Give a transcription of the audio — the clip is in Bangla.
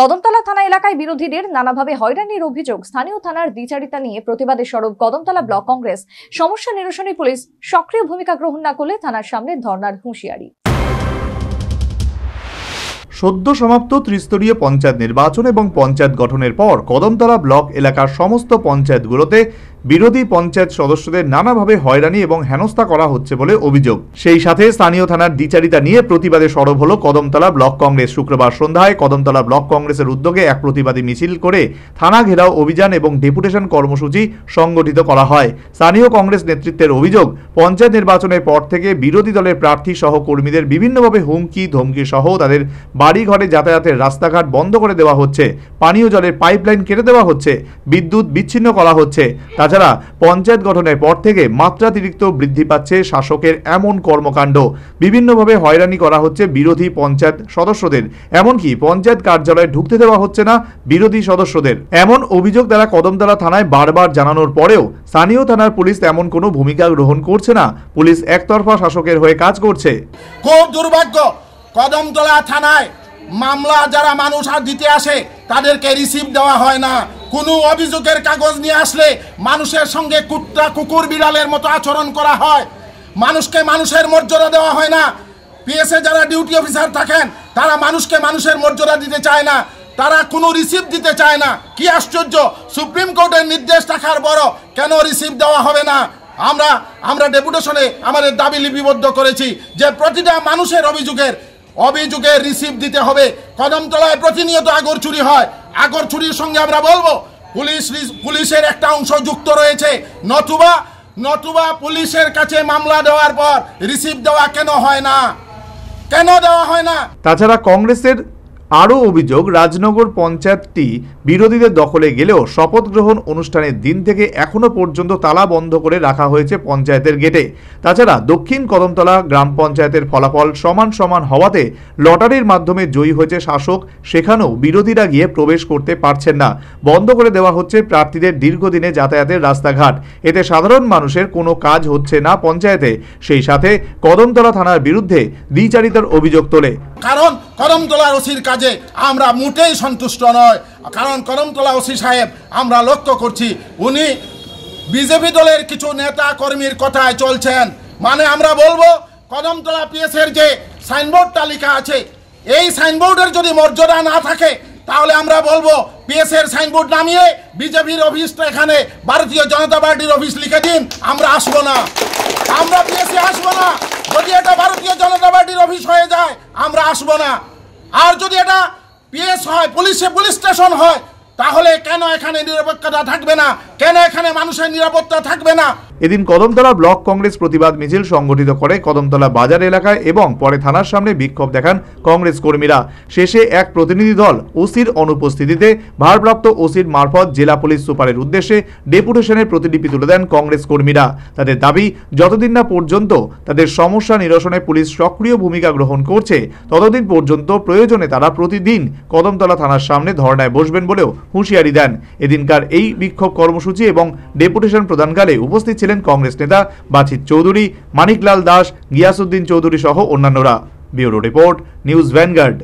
কদমতলা থানা এলাকায় বিরোধীদের নানাভাবে হয়রানির অভিযোগ স্থানীয় থানার দ্বিচারিতা নিয়ে প্রতিবাদে স্বরূপ কদমতলা ব্লক কংগ্রেস সমস্যা নিরসনে পুলিশ সক্রিয় ভূমিকা গ্রহণ না করলে থানার সামনে ধর্নার হুঁশিয়ারি সদ্য সমাপ্ত ত্রিস্তরীয় পঞ্চায়েত নির্বাচন এবং পঞ্চায়েত গঠনের পর কদমতলা ব্লক এলাকার সমস্ত পঞ্চায়েতগুলোতে বিরোধী পঞ্চায়েত সদস্যদের নানাভাবে হয়রানি এবং হেনস্থা করা হচ্ছে বলে অভিযোগ সেই সাথে স্থানীয় থানার দ্বিচারিতা নিয়ে প্রতিবাদে সরব হল কদমতলা ব্লক কংগ্রেস শুক্রবার সন্ধ্যায় কদমতলা ব্লক কংগ্রেসের উদ্যোগে এক প্রতিবাদী মিছিল করে থানা ঘেরাও অভিযান এবং ডেপুটেশন কর্মসূচি সংগঠিত করা হয় স্থানীয় কংগ্রেস নেতৃত্বের অভিযোগ পঞ্চায়েত নির্বাচনের পর থেকে বিরোধী দলের প্রার্থী সহ কর্মীদের বিভিন্নভাবে হুমকি ধমকি সহ তাদের বাড়িঘরে যাতায়াতের রাস্তাঘাট বন্ধ করে দেওয়া হচ্ছে পানীয় জলের পাইপলাইন কেটে দেওয়া হচ্ছে বিদ্যুৎ বিচ্ছিন্ন করা হচ্ছে তাছাড়া পঞ্চায়েত গঠনের পর থেকে মাত্রাতিরিক্ত বৃদ্ধি পাচ্ছে শাসকের এমন কর্মকাণ্ড বিভিন্নভাবে হয়রানি করা হচ্ছে বিরোধী পঞ্চায়েত সদস্যদের এমনকি পঞ্চায়েত কার্যালয়ে ঢুকতে দেওয়া হচ্ছে না বিরোধী সদস্যদের এমন অভিযোগ তারা কদমতলা থানায় বারবার জানানোর পরেও স্থানীয় থানার পুলিশ তেমন কোনো ভূমিকা গ্রহণ করছে না পুলিশ একতরফা শাসকের হয়ে কাজ করছে খুব দুর্ভাগ্য কদমতলা থানায় মামলা যারা মানুষ আর দিতে আসে তাদেরকে রিসিভ দেওয়া হয় না কোনো অভিযোগের কাগজ নিয়ে আসলে মানুষের সঙ্গে কুত্তা কুকুর বিড়ালের মতো আচরণ করা হয় মানুষকে মানুষের মর্যাদা দেওয়া হয় না পিএসএ যারা ডিউটি অফিসার থাকেন তারা মানুষকে মানুষের মর্যাদা দিতে চায় না তারা কোনো রিসিপ্ট দিতে চায় না কি আশ্চর্য সুপ্রিম কোর্টের নির্দেশ থাকার বড় কেন রিসিপ্ট দেওয়া হবে না আমরা আমরা ডেপুটেশনে আমাদের দাবি লিপিবদ্ধ করেছি যে প্রতিটা মানুষের অভিযোগের অভিযোগের রিসিপ্ট দিতে হবে কদমতলায় প্রতিনিয়ত আগর চুরি হয় আগর ছুরির সঙ্গে আমরা বলবো পুলিশ পুলিশের একটা অংশ যুক্ত রয়েছে নতুবা নতুবা পুলিশের কাছে মামলা দেওয়ার পর রিসিভ দেওয়া কেন হয় না কেন দেওয়া হয় না তাছাড়া কংগ্রেসের আরও অভিযোগ রাজনগর পঞ্চায়েতটি বিরোধীদের দখলে গেলেও শপথ গ্রহণ অনুষ্ঠানের দিন থেকে এখনও পর্যন্ত তালা বন্ধ করে রাখা হয়েছে পঞ্চায়েতের গেটে তাছাড়া দক্ষিণ কদমতলা গ্রাম পঞ্চায়েতের ফলাফল সমান সমান হওয়াতে লটারির মাধ্যমে জয়ী হয়েছে শাসক সেখানেও বিরোধীরা গিয়ে প্রবেশ করতে পারছেন না বন্ধ করে দেওয়া হচ্ছে প্রার্থীদের দীর্ঘদিনে যাতায়াতের রাস্তাঘাট এতে সাধারণ মানুষের কোনো কাজ হচ্ছে না পঞ্চায়েতে সেই সাথে কদমতলা থানার বিরুদ্ধে দ্বিচারিতার অভিযোগ তোলে কারণ করমতলা ওসির কাজে আমরা মোটেই সন্তুষ্ট নয় কারণ করমতলা ওসি সাহেব আমরা লক্ষ্য করছি উনি বিজেপি দলের কিছু নেতা কর্মীর কথায় চলছেন মানে আমরা বলবো কদমতলা পিএসের যে সাইনবোর্ড তালিকা আছে এই সাইনবোর্ডের যদি মর্যাদা না থাকে তাহলে আমরা বলবো পিএসের সাইনবোর্ড নামিয়ে বিজেপির অফিসটা এখানে ভারতীয় জনতা পার্টির অফিস লিখে দিন আমরা আসবো না আমরা বিএসি আসবো না যদি এটা ভারতীয় জনতা পার্টির অফিস হয়ে যায় আমরা আসবো না আর যদি এটা পিএস হয় পুলিশে পুলিশ স্টেশন হয় তাহলে কেন এখানে নিরাপত্তাটা থাকবে না কেন এখানে মানুষের নিরাপত্তা থাকবে না এদিন কদমতলা ব্লক কংগ্রেস প্রতিবাদ মিছিল সংগঠিত করে কদমতলা বাজার এলাকায় এবং পরে থানার সামনে বিক্ষোভ দেখান কংগ্রেস কর্মীরা শেষে এক প্রতিনিধি দল ওসির অনুপস্থিতিতে ভারপ্রাপ্ত ওসির মারফত জেলা পুলিশ সুপারের উদ্দেশ্যে ডেপুটেশনের প্রতিলিপি তুলে দেন কংগ্রেস কর্মীরা তাদের দাবি যতদিন না পর্যন্ত তাদের সমস্যা নিরসনে পুলিশ সক্রিয় ভূমিকা গ্রহণ করছে ততদিন পর্যন্ত প্রয়োজনে তারা প্রতিদিন কদমতলা থানার সামনে ধর্নায় বসবেন বলেও হুঁশিয়ারি দেন এদিনকার এই বিক্ষোভ কর্মসূচি এবং ডেপুটেশন প্রদানকালে উপস্থিত ছিলেন ছিলেন কংগ্রেস নেতা বাছিত চৌধুরী মানিকলাল দাস গিয়াসুদ্দিন চৌধুরী সহ অন্যান্যরা ব্যুরো রিপোর্ট নিউজ ভ্যানগার্ড